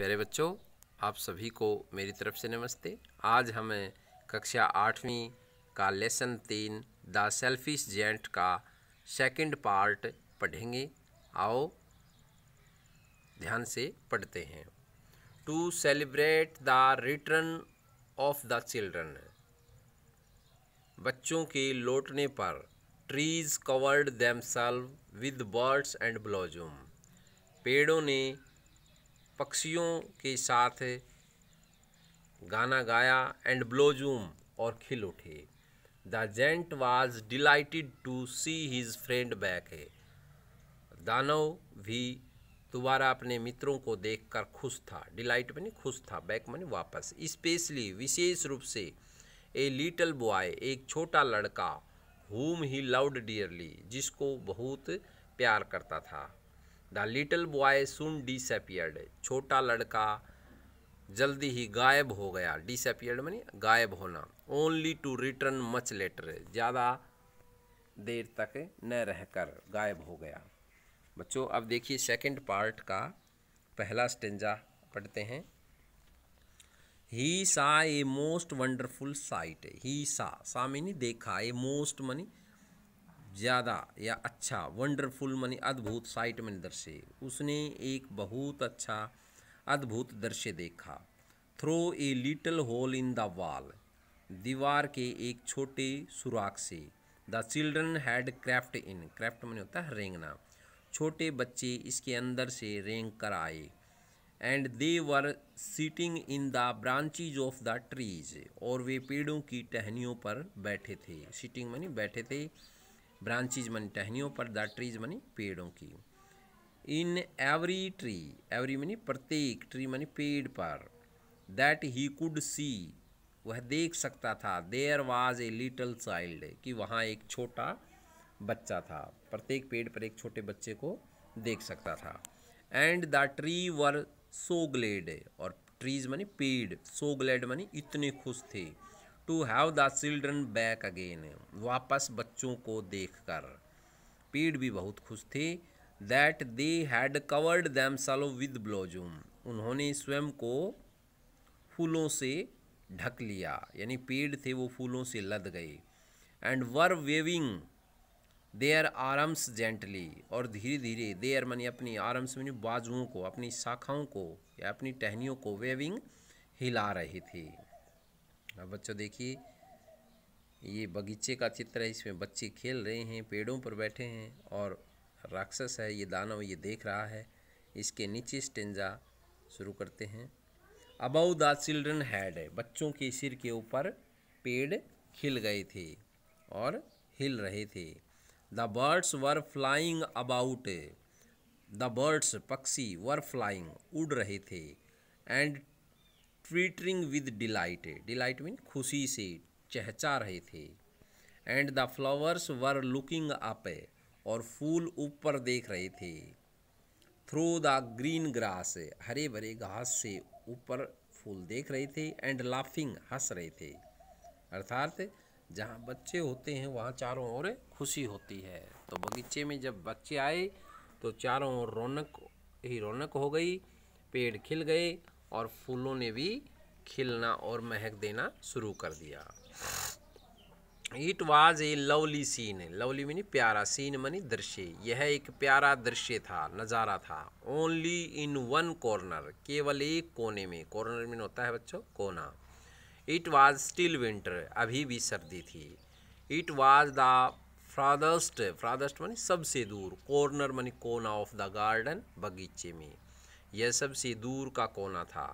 प्यारे बच्चों आप सभी को मेरी तरफ से नमस्ते आज हमें कक्षा आठवीं का लेसन तीन द सेल्फिश जेंट का सेकंड पार्ट पढ़ेंगे आओ ध्यान से पढ़ते हैं to celebrate the return of the children बच्चों के लौटने पर trees covered them with birds and blossom पेड़ों ने पक्षियों के साथ गाना गाया एंड ब्लोजूम और खिल उठे the giant was delighted to see his friend back है दानव भी दोबारा अपने मित्रों को देखकर खुश था डिलाइट मैंने खुश था बैक मैंने वापस स्पेशली विशेष रूप से ए लिटल बॉय एक छोटा लड़का होम ही लव्ड डियरली जिसको बहुत प्यार करता था the little boy soon disappeared छोटा लड़का जल्दी ही गायब हो गया डिसअपियर्ड मनी गायब होना only to return much later ज़्यादा देर तक न रहकर गायब हो गया बच्चों अब देखिए सेकंड पार्ट का पहला स्टेंजा पढ़ते हैं he saw a most wonderful sight he saw saw मीनी देखा ए मोस्ट मनी ज़्यादा या अच्छा वंडरफुल मनी अद्भुत साइट में दृश्य उसने एक बहुत अच्छा अद्भुत दृश्य देखा through a little hole in the wall दीवार के एक छोटे सुराख से the children had crept in crept मैंने होता है रेंगना छोटे बच्चे इसके अंदर से रेंग कर आए and they were sitting in the branches of the trees और वे पेड़ों की टहनियों पर बैठे थे सीटिंग मनी बैठे थे ब्रांचेज मनी टहनियों पर द ट्रीज मनी पेड़ों की इन एवरी ट्री एवरी मनी प्रत्येक ट्री मनी पेड़ पर दैट ही कुड सी वह देख सकता था there was a little child कि वहाँ एक छोटा बच्चा था प्रत्येक पेड़ पर एक छोटे बच्चे को देख सकता था and the tree were so glad और ट्रीज मनी पेड़ सो ग्लेड मनी इतने खुश थे to have the children back again वापस बच्चों को देखकर पीड भी बहुत खुश थे that they had covered themselves with blossom उन्होंने स्वयं को फूलों से ढक लिया यानी पेड़ थे वो फूलों से लद गए and were waving their arms gently और धीरे धीरे देयर मनी अपनी आर्म्स मनी बाजुओं को अपनी शाखाओं को या अपनी टहनियों को वेविंग हिला रहे थे अब बच्चों देखिए ये बगीचे का चित्र है इसमें बच्चे खेल रहे हैं पेड़ों पर बैठे हैं और राक्षस है ये दानव ये देख रहा है इसके नीचे स्टेंजा शुरू करते हैं अबाउ द चिल्ड्रन हैड बच्चों के सिर के ऊपर पेड़ खिल गए थे और हिल रहे थे the birds were flying about the birds पक्षी वर फ्लाइंग उड़ रहे थे and twittering with delight delight mean खुशी से चहचा रहे थे and the flowers were looking up और फूल ऊपर देख रहे थे थ्रू द ग्रीन ग्रास हरे भरे घास से ऊपर फूल देख रहे थे एंड लाफिंग हंस रहे थे अर्थात जहाँ बच्चे होते हैं वहाँ चारों ओर खुशी होती है तो बगीचे में जब बच्चे आए तो चारों ओर रौनक ही रौनक हो गई पेड़ खिल गए और फूलों ने भी खिलना और महक देना शुरू कर दिया it was a lovely scene lovely मनी प्यारा सीन मनी दृश्य यह एक प्यारा दृश्य था नज़ारा था ओनली इन वन कॉर्नर केवल एक कोने में कॉर्नर मीन होता है बच्चों कोना इट वॉज़ स्टिल विंटर अभी भी सर्दी थी it was the farthest farthest मनी सबसे दूर कॉर्नर मनी कोना ऑफ द गार्डन बगीचे में यह सबसे दूर का कोना था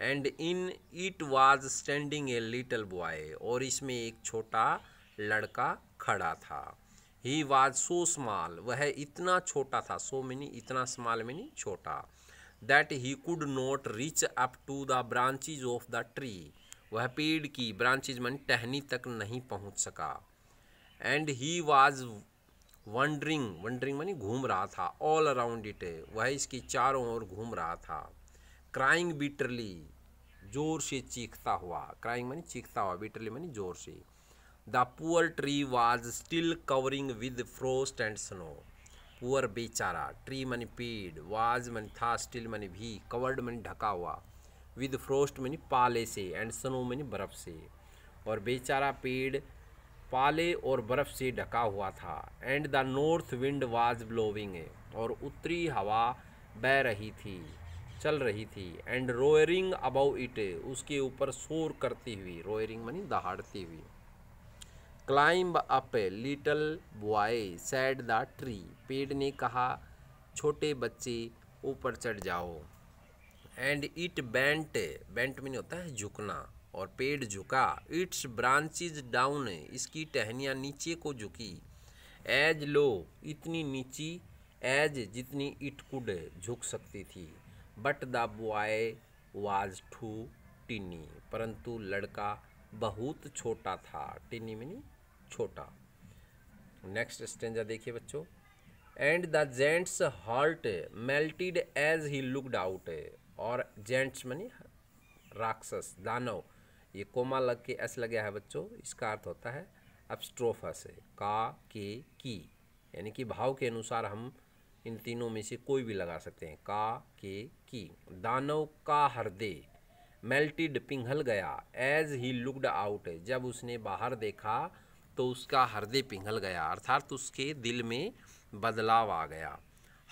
and in it was standing a little boy और इसमें एक छोटा लड़का खड़ा था ही वाज सो स्मॉल वह इतना छोटा था सो मिनी इतना स्मॉल मिनी छोटा that he could not reach up to the branches of the tree वह पेड़ की ब्रांचेज मन टहनी तक नहीं पहुंच सका and he was wandering wandering मानी घूम रहा था ऑल अराउंड इट वह इसकी चारों ओर घूम रहा था क्राइंग बिटरली जोर से चीखता हुआ क्राइंग मानी चीखता हुआ बीटरली मानी जोर से the poor tree was still covering with frost and snow poor बेचारा ट्री मानी पेड़ वाज मानी था स्टिल मानी भी कवर्ड मानी ढका हुआ विद फ्रोस्ट मानी पाले से एंड स्नो मानी बर्फ़ से और बेचारा पेड़ पाले और बर्फ़ से ढका हुआ था and the north wind was blowing और उत्तरी हवा बह रही थी चल रही थी एंड रोयरिंग अबव इट उसके ऊपर शोर करती हुई रोयरिंग मनी दहाड़ती हुई climb up little boy said the tree पेड़ ने कहा छोटे बच्चे ऊपर चढ़ जाओ एंड इट बेंट बेंट मनी होता है झुकना और पेड़ झुका इट्स ब्रांचिज डाउन इसकी टहनियाँ नीचे को झुकी एज लो इतनी नीची एज जितनी इट कुड झुक सकती थी but the boy was too tiny परंतु लड़का बहुत छोटा था टिनी मिनी छोटा नेक्स्ट स्टेंजा देखिए बच्चों and the giant's heart melted as he looked out और जेंट्स मनी राक्षस दानव ये कोमा लग के एस लग गया है बच्चों इसका अर्थ होता है अब्स्ट्रोफा से का के की यानी कि भाव के अनुसार हम इन तीनों में से कोई भी लगा सकते हैं का के की दानव का हृदय मेल्टिड पिंघल गया एज ही लुकड आउट जब उसने बाहर देखा तो उसका हृदय पिघल गया अर्थात उसके दिल में बदलाव आ गया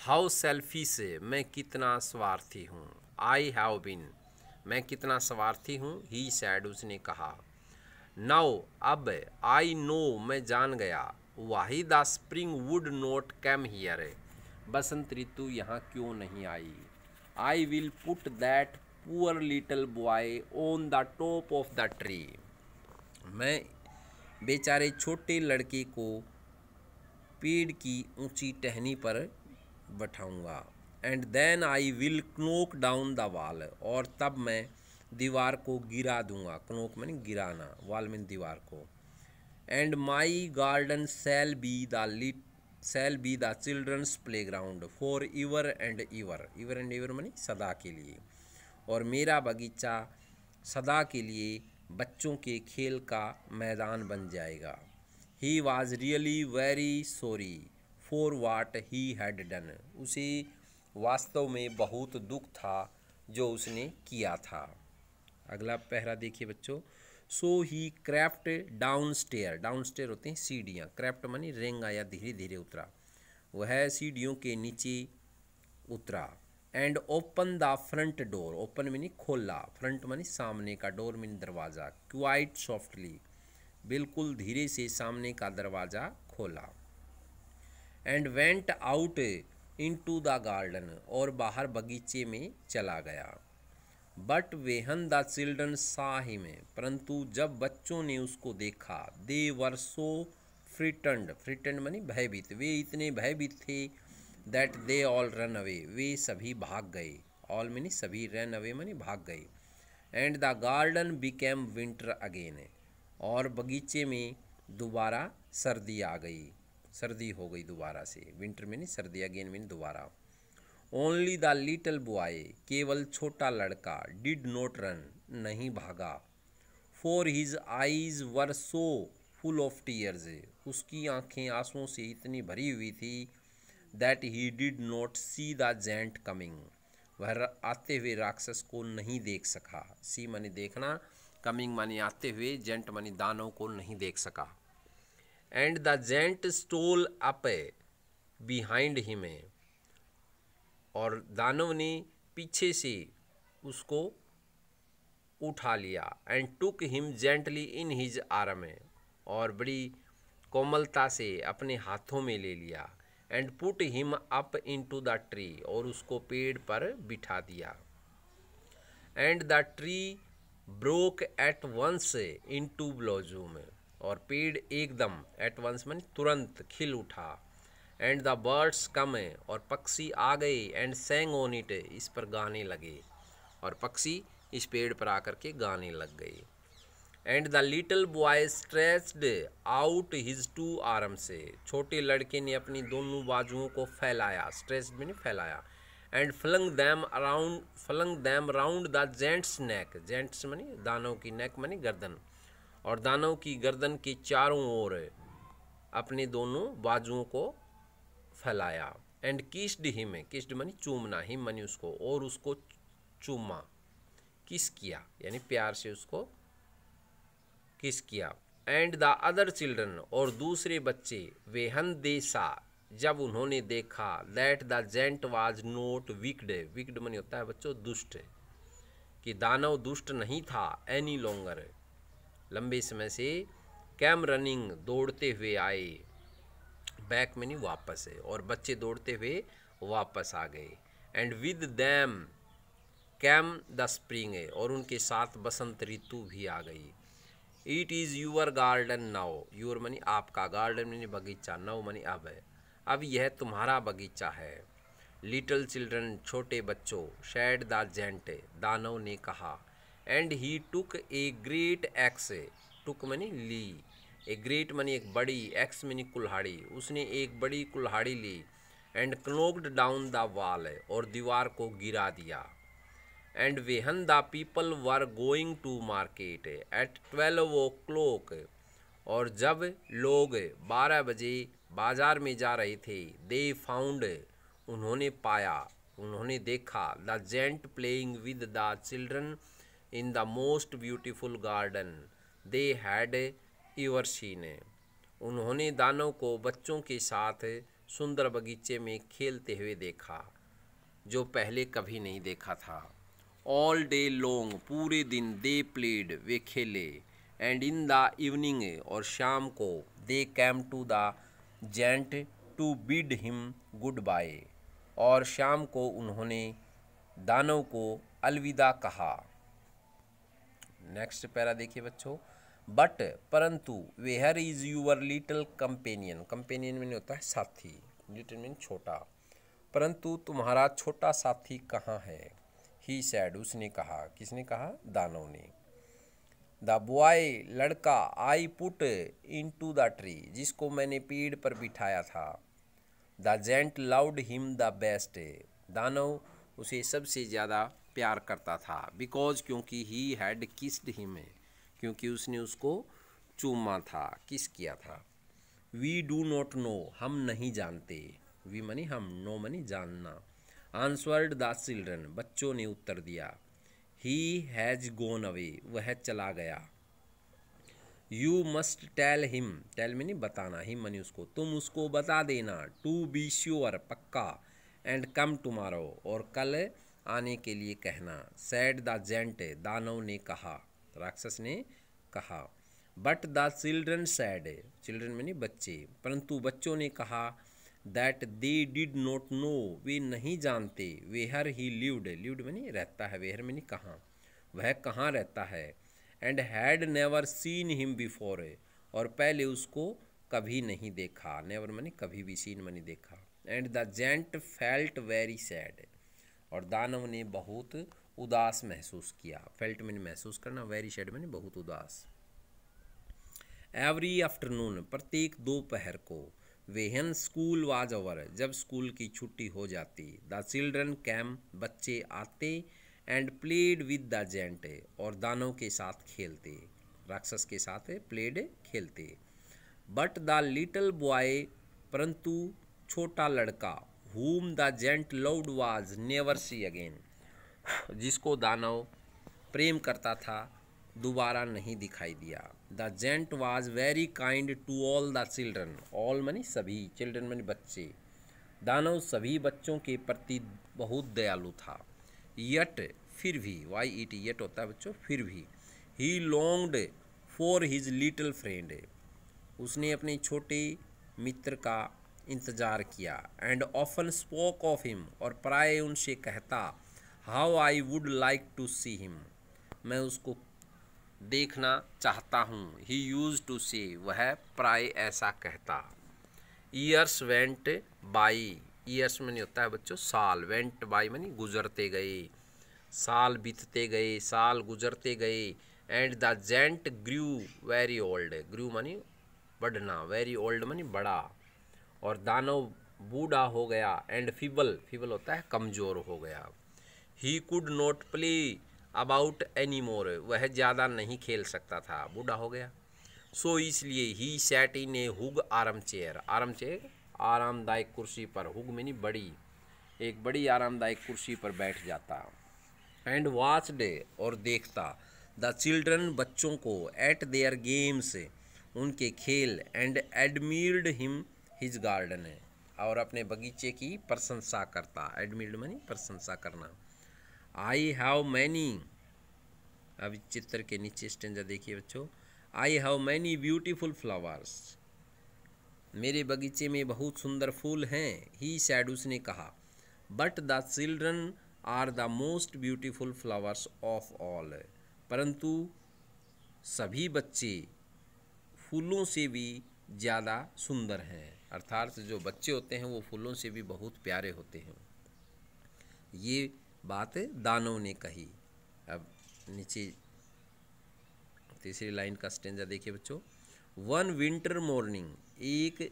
हाउ सेल्फी से मैं कितना स्वार्थी हूँ आई हैव बिन मैं कितना स्वार्थी हूँ ही सैड उसने कहा नाउ अब आई नो मैं जान गया why the spring would not came here बसंत ऋतु यहाँ क्यों नहीं आई I will put that poor little boy on the top of the tree मैं बेचारे छोटे लड़के को पेड़ की ऊंची टहनी पर बैठाऊंगा and then I will knock down the wall और तब मैं दीवार को गिरा दूंगा क्नोक मैंने गिराना वाल मीन दीवार को and my garden shall be the lit shall be the children's playground forever and ever ever and ever मनी सदा के लिए और मेरा बगीचा सदा के लिए बच्चों के खेल का मैदान बन जाएगा he was really very sorry for what he had done उसे वास्तव में बहुत दुख था जो उसने किया था अगला पहरा देखिए बच्चों so he crept down stair down stair होते हैं सीढ़ियाँ क्रैफ्ट मानी रेंग आया धीरे धीरे उतरा वह सीढ़ियों के नीचे उतरा and open the front door open मनी खोला फ्रंट मानी सामने का डोर मीनी दरवाज़ा क्वाइट सॉफ्टली बिल्कुल धीरे से सामने का दरवाज़ा खोला and went out into the garden और बाहर बगीचे में चला गया बट वेहन द चिल्ड्रन साहि में परंतु जब बच्चों ने उसको देखा दे वर सो फ्रिटंड फ्रिटंड मनी भयभीत वे इतने भयभीत थे that they all run away वे सभी भाग गए ऑल मनी सभी रन अवे मनी भाग गए and the garden became winter again और बगीचे में दोबारा सर्दी आ गई सर्दी हो गई दोबारा से विंटर में नहीं सर्दी अगेन में दोबारा ओनली द लिटल बॉय केवल छोटा लड़का डिड नोट रन नहीं भागा for his eyes were so full of tears उसकी आंखें आंसुओं से इतनी भरी हुई थी that he did not see the giant coming वह आते हुए राक्षस को नहीं देख सका सी मनी देखना कमिंग मनी आते हुए जेंट मनी दानों को नहीं देख सका and the giant stole up behind him और दानव ने पीछे से उसको उठा लिया and took him gently in his arm और बड़ी कोमलता से अपने हाथों में ले लिया and put him up into the tree और उसको पेड़ पर बिठा दिया and the tree broke at once into blossom और पेड़ एकदम एट वंस मन तुरंत खिल उठा एंड द बर्ड्स कम और पक्षी आ गए एंड सेंग ऑन इट इस पर गाने लगे और पक्षी इस पेड़ पर आकर के गाने लग गए and the little boy stretched out his two arm से छोटे लड़के ने अपनी दोनों बाजुओं को फैलाया स्ट्रेस्ड मैंने फैलाया and flung them around flung them round the giant's neck giant's मनी दानों की नेक मनी गर्दन और दानव की गर्दन के चारों ओर अपने दोनों बाजुओं को फैलाया एंड किस्ड में किस्ड मनी चूमना ही मनी उसको और उसको चूमा किस किया यानी प्यार से उसको किस किया एंड द अदर चिल्ड्रन और दूसरे बच्चे वेहन देसा जब उन्होंने देखा that the giant was not wicked wicked मनी होता है बच्चों दुष्ट कि दानव दुष्ट नहीं था एनी लॉन्गर लंबे समय से कैम रनिंग दौड़ते हुए आए बैक में नहीं वापस है और बच्चे दौड़ते हुए वापस आ गए and with them came the spring है और उनके साथ बसंत ऋतु भी आ गई it is your garden now your मनी आपका गार्डन मनी बगीचा नाउ मनी अब है अब यह तुम्हारा बगीचा है लिटिल चिल्ड्रन छोटे बच्चों शेड द जेंट दानव ने कहा and he took a great axe took मनी ली ए ग्रेट मनी एक बड़ी एक्स मनी कुल्हाड़ी उसने एक बड़ी कुल्हाड़ी ली and knocked down the wall और दीवार को गिरा दिया and when the people were going to market at twelve o'clock और जब लोग बारह बजे बाजार में जा रहे थे दे फाउंड उन्होंने पाया उन्होंने देखा the giant playing with the children in the most beautiful garden they had ever seen उन्होंने दानों को बच्चों के साथ सुंदर बगीचे में खेलते हुए देखा जो पहले कभी नहीं देखा था ऑल डे लॉन्ग पूरे दिन दे प्लेड वे खेले एंड इन द इवनिंग और शाम को they came to the giant to bid him goodbye और शाम को उन्होंने दानव को अलविदा कहा नेक्स्ट पैरा देखिए बच्चों बट परंतु where is your little companion companion में होता है साथी लिटल मीन छोटा परंतु तुम्हारा छोटा साथी कहाँ है ही सैड उसने कहा किसने कहा दानव ने द बॉय लड़का I put into the tree जिसको मैंने पेड़ पर बिठाया था the giant loved him the best दानव उसे सबसे ज़्यादा प्यार करता था बिकॉज क्योंकि ही हैड किस्ड हिम क्योंकि उसने उसको चूमा था किस किया था वी डू नॉट नो हम नहीं जानते वी मनी हम नो मनी जानना आंसवर्ड द चिल्ड्रन बच्चों ने उत्तर दिया ही हैज़ गोन अवे वह चला गया you must tell him tell मनी बताना ही मनी उसको तुम उसको बता देना टू बी श्योर पक्का एंड कम टुमारो और कल आने के लिए कहना सैड द जेंट दानव ने कहा राक्षस ने कहा but the children said children मैंने बच्चे परंतु बच्चों ने कहा that they did not know वे नहीं जानते वेहर ही लिव्ड लिव्ड मैंने रहता है वेहर मैंने कहाँ वह कहाँ रहता है and had never seen him before और पहले उसको कभी नहीं देखा नेवर मैंने कभी भी सीन मैंने देखा and the giant felt very sad और दानव ने बहुत उदास महसूस किया फेल्ट मैंने महसूस करना वेरी शेड मैंने बहुत उदास एवरी आफ्टरनून प्रत्येक दोपहर को वेहन स्कूल वाज ओवर जब स्कूल की छुट्टी हो जाती द चिल्ड्रन कैम बच्चे आते and played with the giant और दानव के साथ खेलते राक्षस के साथ प्लेड खेलते बट द लिटल बॉय परंतु छोटा लड़का हुम the giant loved was never seen again जिसको दानव प्रेम करता था दोबारा नहीं दिखाई दिया the giant was very kind to all the children all मनी सभी चिल्ड्रन मनी बच्चे दानव सभी बच्चों के प्रति बहुत दयालु था यट फिर भी वाई इट यट होता है बच्चों फिर भी he longed for his little friend उसने अपने छोटे मित्र का इंतज़ार किया and often spoke of him और प्राय उनसे कहता how I would like to see him मैं उसको देखना चाहता हूँ ही यूज़ टू सी वह प्राय ऐसा कहता ईयर्स वेंट बाई ईयर्स में नहीं होता है बच्चों साल वेंट बाई मनी गुजरते गए साल बीतते गए साल गुजरते गए and the giant grew very old grew मनी बढ़ना वेरी ओल्ड मनी बड़ा और दानव बूढ़ा हो गया एंड फीबल फीबल होता है कमज़ोर हो गया he could not play about any more वह ज़्यादा नहीं खेल सकता था बूढ़ा हो गया सो so, इसलिए ही सेट इन ए हुग आराम चेयर आराम चेयर आरामदायक कुर्सी पर हुग मीनी बड़ी एक बड़ी आरामदायक कुर्सी पर बैठ जाता एंड वॉच डे और देखता द चिल्ड्रन बच्चों को एट देयर गेम्स उनके खेल एंड एडमिर्ड हिम हिज गार्डन है और अपने बगीचे की प्रशंसा करता एडमिट मनी प्रशंसा करना आई हैव मैनी अब चित्र के नीचे स्टेंजा देखिए बच्चों I have many beautiful flowers मेरे बगीचे में बहुत सुंदर फूल हैं ही सैड उसने कहा but the children are the most beautiful flowers of all परंतु सभी बच्चे फूलों से भी ज़्यादा सुंदर हैं अर्थात जो बच्चे होते हैं वो फूलों से भी बहुत प्यारे होते हैं ये बात दानव ने कही अब नीचे तीसरी लाइन का स्टेंजा देखिए बच्चों वन विंटर मॉर्निंग एक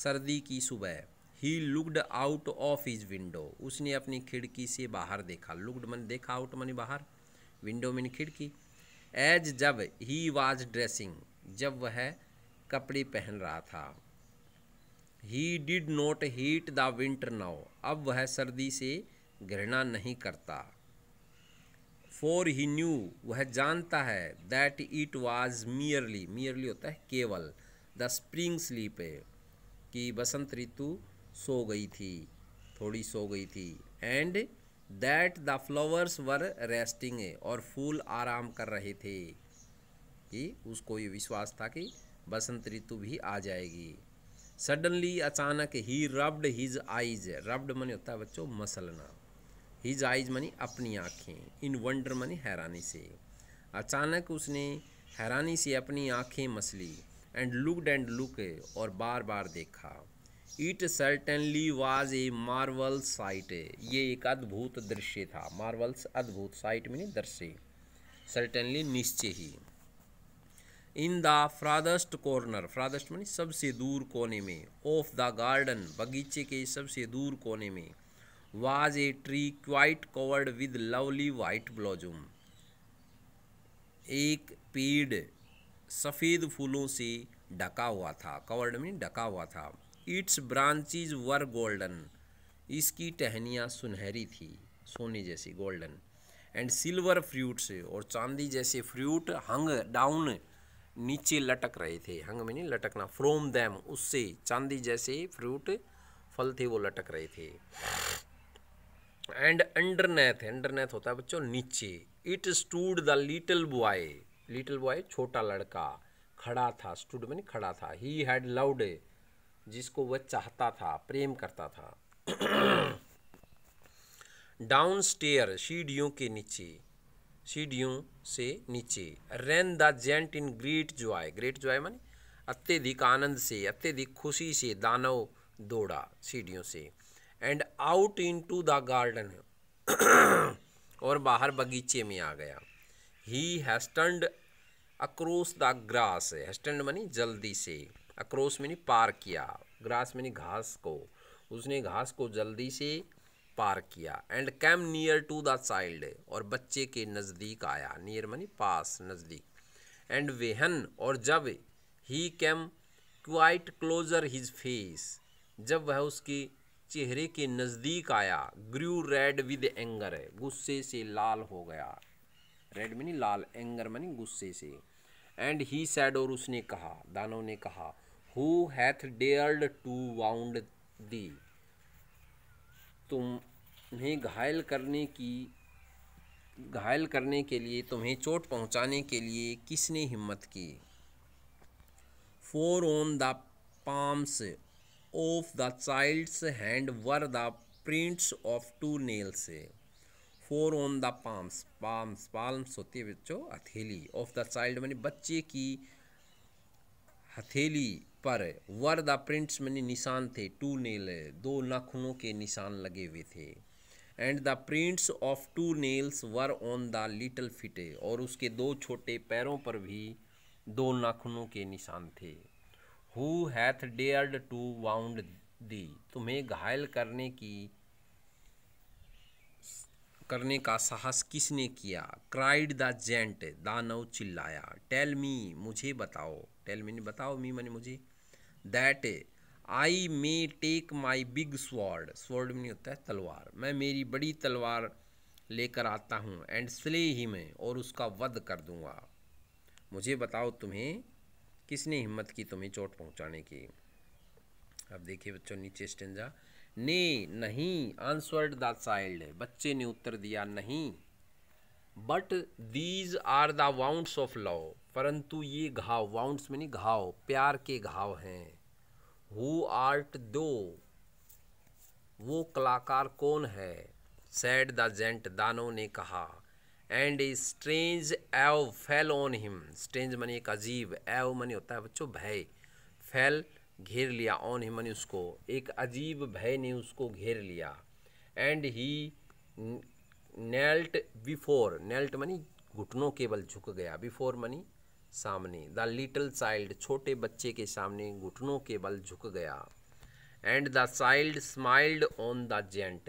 सर्दी की सुबह he looked out of his window उसने अपनी खिड़की से बाहर देखा लुकड मन देखा आउट मनी बाहर विंडो मनी खिड़की एज जब ही वाज ड्रेसिंग जब वह कपड़े पहन रहा था he did not hate the winter now अब वह सर्दी से घृणा नहीं करता फॉर ही न्यू वह जानता है that it was merely merely होता है केवल द स्प्रिंग स्लीप है कि बसंत ऋतु सो गई थी थोड़ी सो गई थी and that the flowers were resting और फूल आराम कर रहे थे कि उसको ये विश्वास था कि बसंत ऋतु भी आ जाएगी सडनली अचानक he rubbed his eyes rubbed मनी होता है बच्चों मसलना हिज आइज मनी अपनी आँखें इन वंडर मनी हैरानी से अचानक उसने हैरानी से अपनी आँखें मसली एंड लुकड एंड लुक और बार बार देखा it certainly was a marvel sight ये एक अद्भुत दृश्य था मार्वल्स अद्भुत साइट मनी दृश्य सर्टनली निश्चय ही इन द फ्रादस्ट कॉर्नर फ्रादस्ट मानी सबसे दूर कोने में ऑफ द गार्डन बगीचे के सबसे दूर कोने में was a tree quite covered with lovely white blossom एक पेड़ सफ़ेद फूलों से ढका हुआ था कवर्ड में ढका हुआ था इट्स ब्रांचिज वर गोल्डन इसकी टहनियाँ सुनहरी थी सोने जैसी गोल्डन एंड सिल्वर फ्रूट्स और चांदी जैसे फ्रूट हंग डाउन नीचे लटक रहे थे हंग में नहीं लटकना फ्रोम दैम उससे चांदी जैसे फ्रूट फल थे वो लटक रहे थे एंड अंडरनेथ अंडरनेथ होता है बच्चों नीचे it stood the little boy little boy छोटा लड़का खड़ा था स्टूड नहीं खड़ा था ही हैड लवड जिसको वह चाहता था प्रेम करता था डाउन स्टेयर सीढ़ियों के नीचे सीढ़ियों से नीचे ran the giant in great joy great joy माने अत्यधिक आनंद से अत्यधिक खुशी से दानव दौड़ा सीढ़ियों से and out into the garden और बाहर बगीचे में आ गया he hastened across the grass hastened मनी जल्दी से अक्रोस मैंने पार किया ग्रास मैंने घास को उसने घास को जल्दी से पार किया and came near to the child और बच्चे के नज़दीक आया नियर मनी पास नज़दीक एंड वेहन और जब he came quite closer his face जब वह उसके चेहरे के नज़दीक आया ग्रू रेड विद एंगर गुस्से से लाल हो गया रेड मनी लाल एंगर मनी गुस्से से एंड ही सैड और उसने कहा दानव ने कहा who hath dared to wound thee तुम तुम्हें घायल करने की घायल करने के लिए तुम्हें चोट पहुंचाने के लिए किसने हिम्मत की for on the palms of the child's hand were the prints of two nails for on the palms palms palms होती है बच्चों हथेली ऑफ द चाइल्ड मैंने बच्चे की हथेली पर वर द प्रिंट्स मैंने निशान थे टू नेल दो नाखूनों के निशान लगे हुए थे and the prints of two nails were on the little feet और उसके दो छोटे पैरों पर भी दो नाखूनों के निशान थे who hath dared to wound thee तुम्हें घायल करने की करने का साहस किसने किया क्राइड द जेंट दानव चिल्लाया टेल मी मुझे बताओ टेल मी ने बताओ मी मैंने मुझे that I may take my big sword sword में नहीं होता है तलवार मैं मेरी बड़ी तलवार लेकर आता हूँ एंड स्ले ही मैं और उसका वध कर दूँगा मुझे बताओ तुम्हें किसने हिम्मत की तुम्हें चोट पहुँचाने की अब देखिए बच्चों नीचे स्टेंजा ने नहीं आंसवर्ड द चाइल्ड बच्चे ने उत्तर दिया नहीं but these are the wounds of love परंतु ये घाव वाउंड्स में नहीं घाव प्यार के घाव हैं हु आर्ट दो वो कलाकार कौन है सैड द जेंट दानो ने कहा and strange awe fell on him strange मनी एक अजीब एव मनी होता है बच्चों भय फैल घेर लिया ऑन हिम मनी उसको एक अजीब भय ने उसको घेर लिया and he knelt before knelt मनी घुटनों के बल झुक गया बिफोर मनी सामने द लिटल चाइल्ड छोटे बच्चे के सामने घुटनों के बल झुक गया and the child smiled on the giant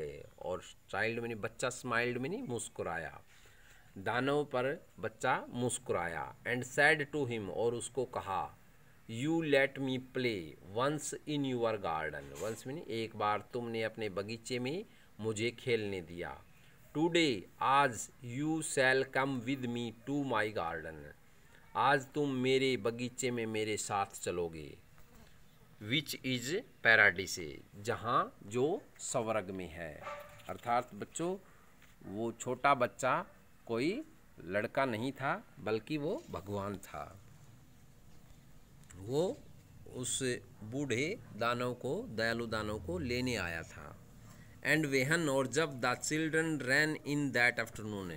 और चाइल्ड मैंने बच्चा स्माइल्ड मैंने मुस्कुराया दानों पर बच्चा मुस्कुराया एंड सैड टू हिम और उसको कहा you let me play once in your garden once मैंने एक बार तुमने अपने बगीचे में मुझे खेलने दिया टूडे आज you shall come with me to my garden आज तुम मेरे बगीचे में मेरे साथ चलोगे विच इज़ पैराडिसे जहाँ जो स्वर्ग में है अर्थात बच्चों वो छोटा बच्चा कोई लड़का नहीं था बल्कि वो भगवान था वो उस बूढ़े दानव को दयालु दानव को लेने आया था एंड वेहन और जब the children ran in that afternoon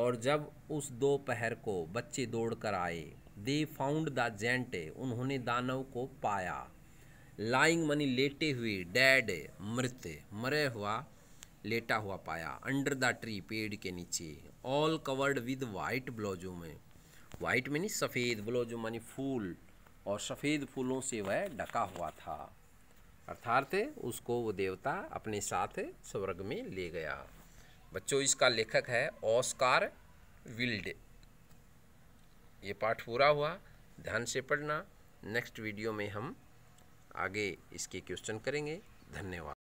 और जब उस दोपहर को बच्चे दौड़ कर आए दे फाउंड द जेंट उन्होंने दानव को पाया लाइंग मनी लेटे हुए डैड मृत मरे हुआ लेटा हुआ पाया अंडर द ट्री पेड़ के नीचे all covered with white blossoms में वाइट में नहीं सफ़ेद ब्लाउजो मानी फूल और सफ़ेद फूलों से वह ढका हुआ था अर्थात उसको वो देवता अपने साथ स्वर्ग में ले गया बच्चों इसका लेखक है ऑस्कार विल्ड ये पाठ पूरा हुआ ध्यान से पढ़ना नेक्स्ट वीडियो में हम आगे इसके क्वेश्चन करेंगे धन्यवाद